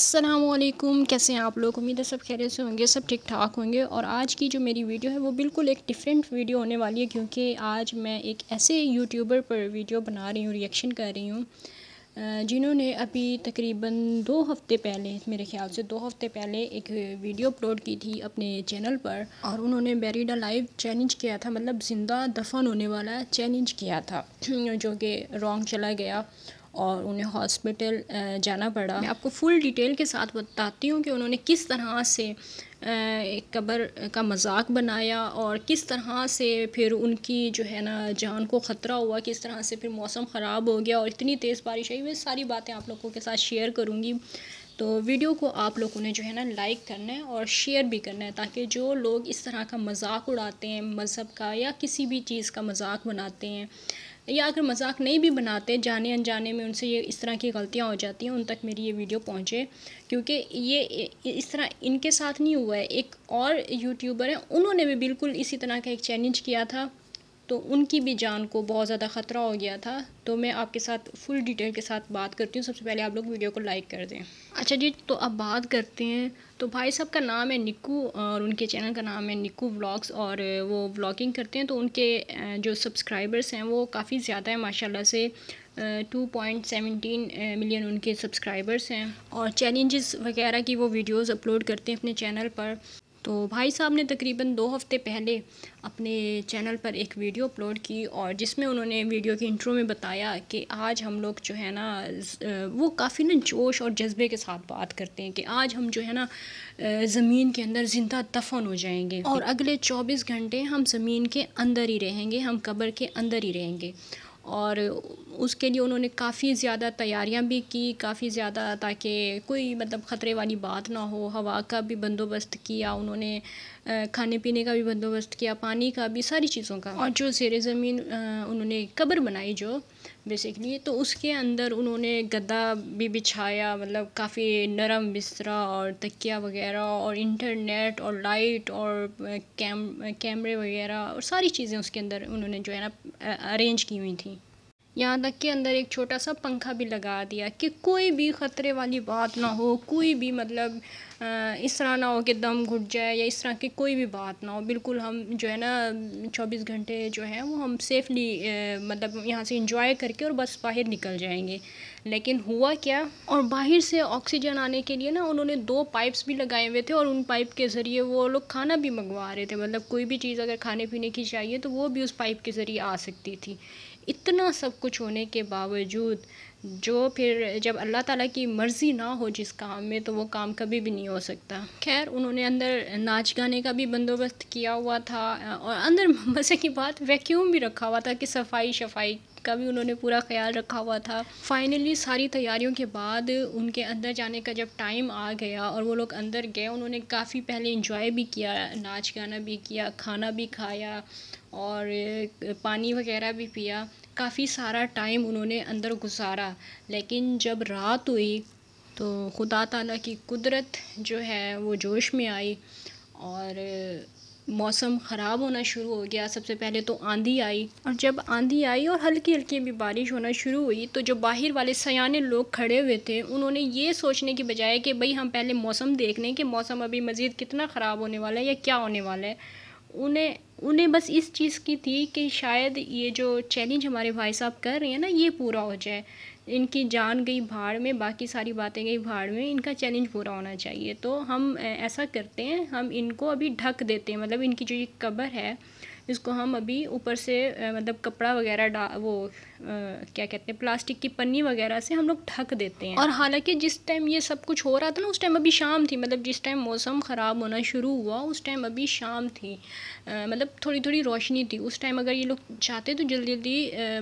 असलकुम कैसे हैं आप लोग उम्मीद है सब खैरियत से होंगे सब ठीक ठाक होंगे और आज की जो मेरी वीडियो है वो बिल्कुल एक डिफरेंट वीडियो होने वाली है क्योंकि आज मैं एक ऐसे यूट्यूबर पर वीडियो बना रही हूँ रिएक्शन कर रही हूँ जिन्होंने अभी तकरीबन दो हफ्ते पहले मेरे ख्याल से दो हफ्ते पहले एक वीडियो अपलोड की थी अपने चैनल पर और उन्होंने बेरीडा लाइव चैलेंज किया था मतलब ज़िंदा दफन होने वाला चैलेंज किया था जो कि रॉन्ग चला गया और उन्हें हॉस्पिटल जाना पड़ा मैं आपको फुल डिटेल के साथ बताती हूँ कि उन्होंने किस तरह से एक कब्र का मजाक बनाया और किस तरह से फिर उनकी जो है ना जान को ख़तरा हुआ किस तरह से फिर मौसम ख़राब हो गया और इतनी तेज़ बारिश आई वे सारी बातें आप लोगों के साथ शेयर करूँगी तो वीडियो को आप लोगों ने जो है ना लाइक करना है और शेयर भी करना है ताकि जो लोग इस तरह का मजाक उड़ाते हैं मज़हब का या किसी भी चीज़ का मजाक बनाते हैं या अगर मजाक नहीं भी बनाते जाने अनजाने में उनसे ये इस तरह की गलतियाँ हो जाती हैं उन तक मेरी ये वीडियो पहुँचे क्योंकि ये इस तरह इनके साथ नहीं हुआ है एक और यूट्यूबर हैं उन्होंने भी बिल्कुल इसी तरह का एक चैलेंज किया था तो उनकी भी जान को बहुत ज़्यादा ख़तरा हो गया था तो मैं आपके साथ फुल डिटेल के साथ बात करती हूँ सबसे पहले आप लोग वीडियो को लाइक कर दें अच्छा जी तो अब बात करते हैं तो भाई साहब का नाम है निकू और उनके चैनल का नाम है निकू व्लॉग्स और वो व्लॉगिंग करते हैं तो उनके जो सब्सक्राइबर्स हैं वो काफ़ी ज़्यादा है माशाला से टू पॉइंट सेवेंटीन मिलियन उनके सब्सक्राइबर्स हैं और चैलेंजेस वगैरह की वो वीडियोस अपलोड करते हैं अपने चैनल पर तो भाई साहब ने तकरीबन दो हफ्ते पहले अपने चैनल पर एक वीडियो अपलोड की और जिसमें उन्होंने वीडियो के इंट्रो में बताया कि आज हम लोग जो है ना वो काफ़ी ना जोश और जज्बे के साथ बात करते हैं कि आज हम जो है ना ज़मीन के अंदर ज़िंदा दफन हो जाएंगे और अगले 24 घंटे हम ज़मीन के अंदर ही रहेंगे हम कब्र के अंदर ही रहेंगे और उसके लिए उन्होंने काफ़ी ज़्यादा तैयारियां भी की काफ़ी ज़्यादा ताकि कोई मतलब ख़तरे वाली बात ना हो हवा का भी बंदोबस्त किया उन्होंने खाने पीने का भी बंदोबस्त किया पानी का भी सारी चीज़ों का और जो जेर ज़मीन उन्होंने कब्र बनाई जो बेसिकली तो उसके अंदर उन्होंने गद्दा भी बिछाया मतलब काफ़ी नरम बिस्तरा और तकिया वगैरह और इंटरनेट और लाइट और कैम कैमरे वगैरह और सारी चीज़ें उसके अंदर उन्होंने जो है ना अरेंज की हुई थी यहाँ तक कि अंदर एक छोटा सा पंखा भी लगा दिया कि कोई भी ख़तरे वाली बात ना हो कोई भी मतलब इस तरह ना हो कि दम घुट जाए या इस तरह की कोई भी बात ना हो बिल्कुल हम जो है ना चौबीस घंटे जो है वो हम सेफली मतलब यहाँ से इंजॉय करके और बस बाहर निकल जाएंगे लेकिन हुआ क्या और बाहर से ऑक्सीजन आने के लिए ना उन्होंने दो पाइप्स भी लगाए हुए थे और उन पाइप के ज़रिए वो लोग खाना भी मंगवा रहे थे मतलब कोई भी चीज़ अगर खाने पीने की चाहिए तो वो भी उस पाइप के ज़रिए आ सकती थी इतना सब कुछ होने के बावजूद जो फिर जब अल्लाह ताला की मर्ज़ी ना हो जिस काम में तो वो काम कभी भी नहीं हो सकता खैर उन्होंने अंदर नाच गाने का भी बंदोबस्त किया हुआ था और अंदर मज़े की बात वैक्यूम भी रखा हुआ था कि सफाई शफाई का भी उन्होंने पूरा ख्याल रखा हुआ था फाइनली सारी तैयारियों के बाद उनके अंदर जाने का जब टाइम आ गया और वो लोग अंदर गए उन्होंने काफ़ी पहले इंजॉय भी किया नाच गाना भी किया खाना भी खाया और पानी वगैरह भी पिया काफ़ी सारा टाइम उन्होंने अंदर गुजारा लेकिन जब रात हुई तो खुदा ताला की कुदरत जो है वो जोश में आई और मौसम ख़राब होना शुरू हो गया सबसे पहले तो आंधी आई और जब आंधी आई और हल्की हल्की भी बारिश होना शुरू हुई तो जो बाहर वाले सयाने लोग खड़े हुए थे उन्होंने ये सोचने की बजाय कि भाई हम पहले मौसम देख लें कि मौसम अभी मज़ीद कितना ख़राब होने वाला है या क्या होने वाला है उन्हें उन्हें बस इस चीज़ की थी कि शायद ये जो चैलेंज हमारे भाई साहब कर रहे हैं ना ये पूरा हो जाए इनकी जान गई भाड़ में बाकी सारी बातें गई भाड़ में इनका चैलेंज पूरा होना चाहिए तो हम ऐसा करते हैं हम इनको अभी ढक देते हैं मतलब इनकी जो ये कब्र है इसको हम अभी ऊपर से मतलब कपड़ा वगैरह डा वो आ, क्या कहते हैं प्लास्टिक की पन्नी वगैरह से हम लोग ढक देते हैं और हालांकि जिस टाइम ये सब कुछ हो रहा था ना उस टाइम अभी शाम थी मतलब जिस टाइम मौसम ख़राब होना शुरू हुआ उस टाइम अभी शाम थी आ, मतलब थोड़ी थोड़ी रोशनी थी उस टाइम अगर ये लोग चाहते तो जल्दी जल्दी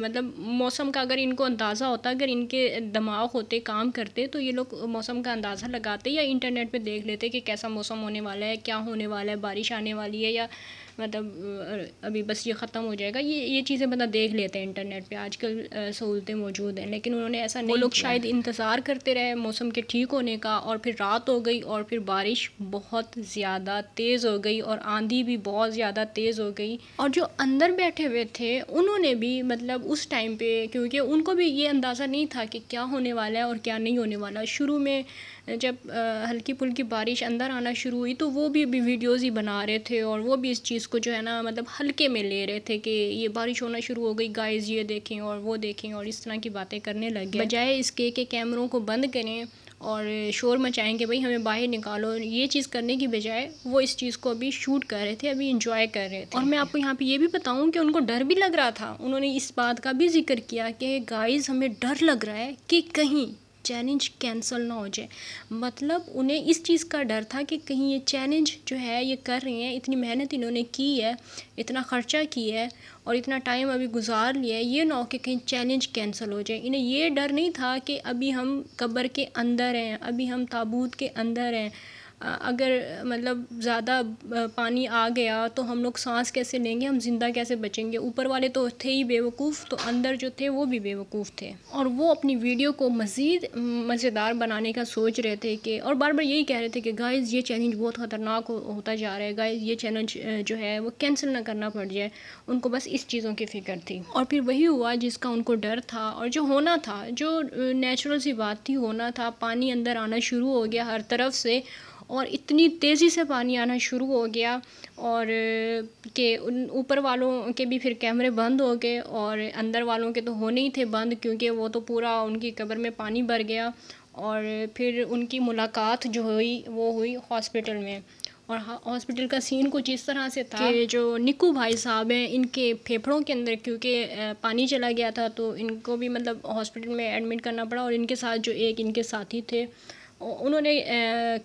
मतलब मौसम का अगर इनको अंदाज़ा होता अगर इनके दिमाग होते काम करते तो ये लोग मौसम का अंदाज़ा लगाते या इंटरनेट पर देख लेते कि कैसा मौसम होने वाला है क्या होने वाला है बारिश आने वाली है या मतलब अभी बस ये ख़त्म हो जाएगा ये ये चीज़ें बंदा मतलब देख लेते हैं इंटरनेट पे आजकल सहूलतें मौजूद हैं लेकिन उन्होंने ऐसा नहीं वो लोग शायद इंतज़ार करते रहे मौसम के ठीक होने का और फिर रात हो गई और फिर बारिश बहुत ज़्यादा तेज़ हो गई और आंधी भी बहुत ज़्यादा तेज़ हो गई और जो अंदर बैठे हुए थे उन्होंने भी मतलब उस टाइम पर क्योंकि उनको भी ये अंदाज़ा नहीं था कि क्या होने वाला है और क्या नहीं होने वाला शुरू में जब हल्की फुल्की बारिश अंदर आना शुरू हुई तो वो भी अभी वीडियोज़ ही बना रहे थे और वो भी इस चीज़ को जो है ना मतलब हल्के में ले रहे थे कि ये बारिश होना शुरू हो गई गाइस ये देखें और वो देखें और इस तरह की बातें करने लगे बजाय इसके के कैमरों को बंद करें और शोर मचाएं कि भाई हमें बाहर निकालो ये चीज़ करने की बजाय वो इस चीज़ को अभी शूट कर रहे थे अभी इंजॉय कर रहे थे और मैं आपको यहाँ पे ये भी बताऊँ कि उनको डर भी लग रहा था उन्होंने इस बात का भी जिक्र किया कि गाइस हमें डर लग रहा है कि कहीं चैलेंज कैंसिल ना हो जाए मतलब उन्हें इस चीज़ का डर था कि कहीं ये चैलेंज जो है ये कर रहे हैं इतनी मेहनत इन्होंने की है इतना ख़र्चा किया है और इतना टाइम अभी गुजार लिया है ये ना हो कि कहीं चैलेंज कैंसिल हो जाए इन्हें ये डर नहीं था कि अभी हम कब्र के अंदर हैं अभी हम ताबूत के अंदर हैं अगर मतलब ज़्यादा पानी आ गया तो हम लोग सांस कैसे लेंगे हम ज़िंदा कैसे बचेंगे ऊपर वाले तो थे ही बेवकूफ़ तो अंदर जो थे वो भी बेवकूफ़ थे और वो अपनी वीडियो को मज़ीद मज़ेदार बनाने का सोच रहे थे कि और बार बार यही कह रहे थे कि गाइज़ ये चैलेंज बहुत ख़तरनाक हो, होता जा रहा है गाइज़ ये चैलेंज जो है वो कैंसिल ना करना पड़ जाए उनको बस इस चीज़ों की फ़िक्र थी और फिर वही हुआ जिसका उनको डर था और जो होना था जो नेचुरल सी बात थी होना था पानी अंदर आना शुरू हो गया हर तरफ से और इतनी तेज़ी से पानी आना शुरू हो गया और के उन ऊपर वालों के भी फिर कैमरे बंद हो गए और अंदर वालों के तो होने ही थे बंद क्योंकि वो तो पूरा उनकी कब्र में पानी भर गया और फिर उनकी मुलाकात जो हुई वो हुई हॉस्पिटल में और हॉस्पिटल का सीन कुछ इस तरह से था कि जो निकू भाई साहब हैं इनके फेफड़ों के अंदर क्योंकि पानी चला गया था तो इनको भी मतलब हॉस्पिटल में एडमिट करना पड़ा और इनके साथ जो एक इनके साथी थे उन्होंने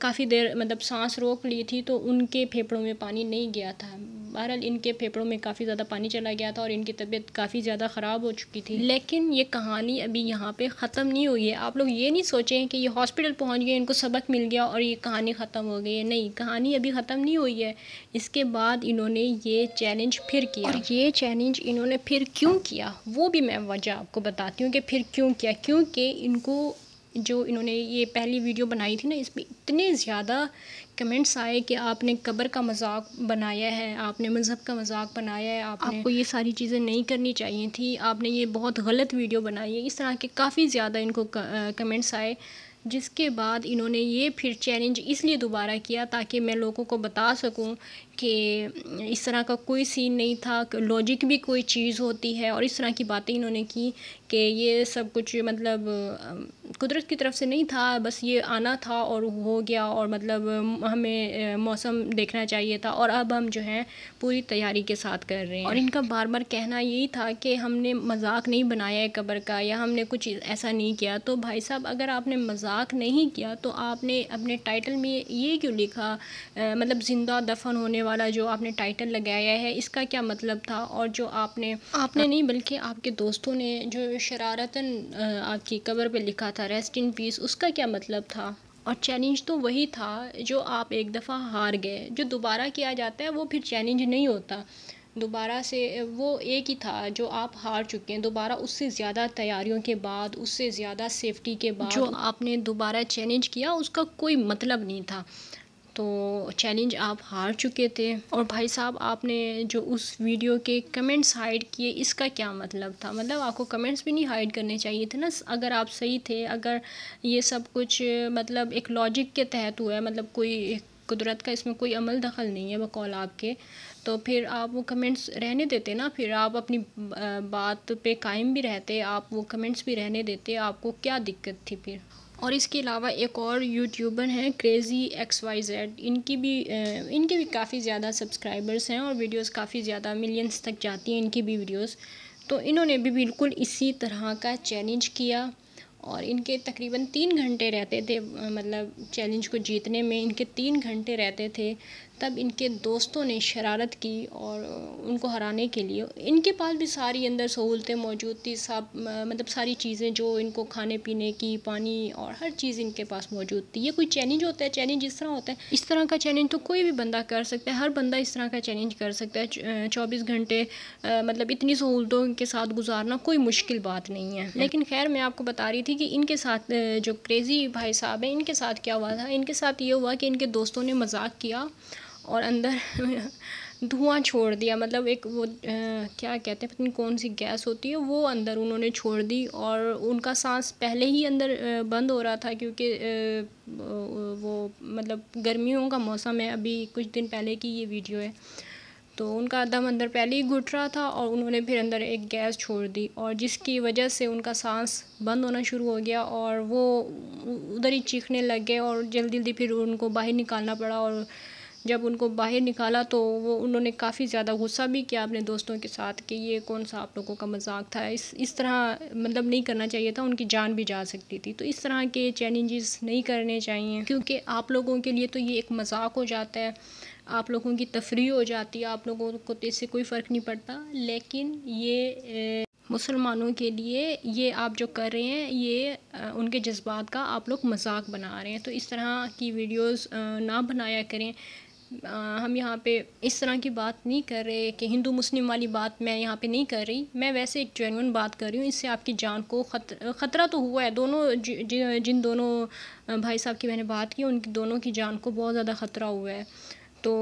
काफ़ी देर मतलब सांस रोक ली थी तो उनके फेफड़ों में पानी नहीं गया था बहरहाल इनके फेफड़ों में काफ़ी ज़्यादा पानी चला गया था और इनकी तबीयत काफ़ी ज़्यादा ख़राब हो चुकी थी लेकिन ये कहानी अभी यहाँ पे ख़त्म नहीं हुई है आप लोग ये नहीं सोचें कि ये हॉस्पिटल पहुँच गए इनको सबक मिल गया और ये कहानी ख़त्म हो गई है नहीं कहानी अभी ख़त्म नहीं हुई है इसके बाद इन्होंने ये चैलेंज फिर किया और ये चैलेंज इन्होंने फिर क्यों किया वो भी मैं वजह आपको बताती हूँ कि फिर क्यों किया क्योंकि इनको जो इन्होंने ये पहली वीडियो बनाई थी ना इसमें इतने ज़्यादा कमेंट्स आए कि आपने कब्र का मजाक बनाया है आपने मज़हब का मजाक बनाया है आपने आपको ये सारी चीज़ें नहीं करनी चाहिए थी आपने ये बहुत गलत वीडियो बनाई है इस तरह के काफ़ी ज़्यादा इनको कमेंट्स आए जिसके बाद इन्होंने ये फिर चैलेंज इसलिए दोबारा किया ताकि मैं लोगों को बता सकूं कि इस तरह का कोई सीन नहीं था लॉजिक भी कोई चीज़ होती है और इस तरह की बातें इन्होंने की कि ये सब कुछ मतलब कुदरत की तरफ से नहीं था बस ये आना था और हो गया और मतलब हमें मौसम देखना चाहिए था और अब हम जो हैं पूरी तैयारी के साथ कर रहे हैं और इनका बार बार कहना यही था कि हमने मजाक नहीं बनाया है कब्र का या हमने कुछ ऐसा नहीं किया तो भाई साहब अगर आपने मजाक नहीं किया तो आपने अपने टाइटल में ये क्यों लिखा मतलब ज़िंदा दफन होने वाला जो आपने टाइटल लगाया है इसका क्या मतलब था और जो आपने आपने नहीं बल्कि आपके दोस्तों ने जो शरारतन आपकी कवर पर लिखा था रेस्ट इन पीस उसका क्या मतलब था और चैलेंज तो वही था जो आप एक दफ़ा हार गए जो दोबारा किया जाता है वो फिर चैलेंज नहीं होता दोबारा से वो एक ही था जो आप हार चुके हैं दोबारा उससे ज़्यादा तैयारियों के बाद उससे ज़्यादा सेफ्टी के बाद जो आपने दोबारा चैलेंज किया उसका कोई मतलब नहीं था तो चैलेंज आप हार चुके थे और भाई साहब आपने जो उस वीडियो के कमेंट्स हाइड किए इसका क्या मतलब था मतलब आपको कमेंट्स भी नहीं हाइड करने चाहिए थे ना अगर आप सही थे अगर ये सब कुछ मतलब एक लॉजिक के तहत हुआ है मतलब कोई कुदरत का इसमें कोई अमल दखल नहीं है बकौल आपके तो फिर आप वो कमेंट्स रहने देते ना फिर आप अपनी बात पे कायम भी रहते आप वो कमेंट्स भी रहने देते आपको क्या दिक्कत थी फिर और इसके अलावा एक और यूट्यूबर हैं क्रेज़ी एक्स वाई जेड इनकी भी इनके भी काफ़ी ज़्यादा सब्सक्राइबर्स हैं और वीडियोस काफ़ी ज़्यादा मिलियंस तक जाती हैं इनकी भी वीडियोस तो इन्होंने भी बिल्कुल इसी तरह का चैलेंज किया और इनके तकरीबन तीन घंटे रहते थे मतलब चैलेंज को जीतने में इनके तीन घंटे रहते थे तब इनके दोस्तों ने शरारत की और उनको हराने के लिए इनके पास भी सारी अंदर सहूलतें मौजूद थी सब मतलब सारी चीज़ें जो इनको खाने पीने की पानी और हर चीज़ इनके पास मौजूद थी ये कोई चैलेंज होता है चैलेंज इस तरह होता है इस तरह का चैलेंज तो कोई भी बंदा कर सकता है हर बंदा इस तरह का चैलेंज कर सकता है चौबीस घंटे मतलब इतनी सहूलतों के साथ गुजारना कोई मुश्किल बात नहीं है हम्म। लेकिन खैर मैं आपको बता रही थी कि इनके साथ जो क्रेज़ी भाई साहब हैं इनके साथ क्या हुआ था इनके साथ ये हुआ कि इनके दोस्तों ने मजाक किया और अंदर धुआं छोड़ दिया मतलब एक वो आ, क्या कहते हैं पता कौन सी गैस होती है वो अंदर उन्होंने छोड़ दी और उनका सांस पहले ही अंदर बंद हो रहा था क्योंकि वो मतलब गर्मियों का मौसम है अभी कुछ दिन पहले की ये वीडियो है तो उनका दम अंदर पहले ही घुट रहा था और उन्होंने फिर अंदर एक गैस छोड़ दी और जिसकी वजह से उनका सांस बंद होना शुरू हो गया और वो उधर ही चीखने लग गए और जल्दी जल्दी फिर उनको बाहर निकालना पड़ा और जब उनको बाहर निकाला तो वो उन्होंने काफ़ी ज़्यादा गुस्सा भी किया अपने दोस्तों के साथ कि ये कौन सा आप लोगों का मजाक था इस इस तरह मतलब नहीं करना चाहिए था उनकी जान भी जा सकती थी तो इस तरह के चैलेंजेस नहीं करने चाहिए क्योंकि आप लोगों के लिए तो ये एक मजाक हो जाता है आप लोगों की तफरी हो जाती है आप लोगों को तो इससे कोई फ़र्क नहीं पड़ता लेकिन ये मुसलमानों के लिए ये आप जो कर रहे हैं ये उनके जज्बात का आप लोग मजाक बना रहे हैं तो इस तरह की वीडियोस ना बनाया करें हम यहाँ पे इस तरह की बात नहीं कर रहे कि हिंदू मुस्लिम वाली बात मैं यहाँ पे नहीं कर रही मैं वैसे एक जेनवन बात कर रही हूँ इससे आपकी जान को खत ख़तरा तो हुआ है दोनों जिन दोनों भाई साहब की मैंने बात की उनकी दोनों की जान को बहुत ज़्यादा ख़तरा हुआ है तो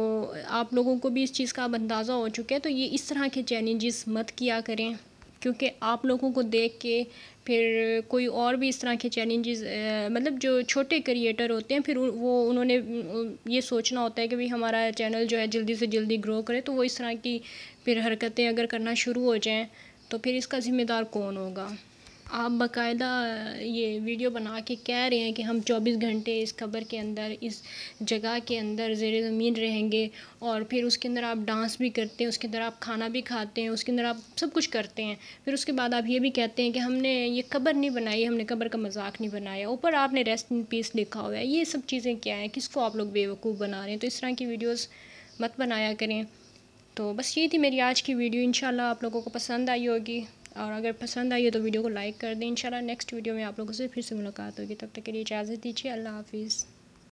आप लोगों को भी इस चीज़ का अब अंदाज़ा हो चुका है तो ये इस तरह के चैलेंजेस मत किया करें क्योंकि आप लोगों को देख के फिर कोई और भी इस तरह के चैलेंजेस मतलब जो छोटे क्रिएटर होते हैं फिर वो उन्होंने ये सोचना होता है कि भाई हमारा चैनल जो है जल्दी से जल्दी ग्रो करे तो वो इस तरह की फिर हरकतें अगर करना शुरू हो जाएँ तो फिर इसका ज़िम्मेदार कौन होगा आप बाकायदा ये वीडियो बना के कह रहे हैं कि हम 24 घंटे इस खबर के अंदर इस जगह के अंदर जेर ज़मीन रहेंगे और फिर उसके अंदर आप डांस भी करते हैं उसके अंदर आप खाना भी खाते हैं उसके अंदर आप सब कुछ करते हैं फिर उसके बाद आप ये भी कहते हैं कि हमने ये खबर नहीं बनाई हमने खबर का मजाक नहीं बनाया ऊपर आपने रेस्ट इन पीस लिखा हुआ है ये सब चीज़ें क्या हैं किसको आप लोग बेवकूफ़ बना रहे हैं तो इस तरह की वीडियोज़ मत बनाया करें तो बस ये थी मेरी आज की वीडियो इन आप लोगों को पसंद आई होगी और अगर पसंद आई है तो वीडियो को लाइक कर दें इंशाल्लाह नेक्स्ट वीडियो में आप लोगों से फिर से मुलाकात होगी तब तक के लिए इजाज़त दीजिए अल्लाह हाफिज़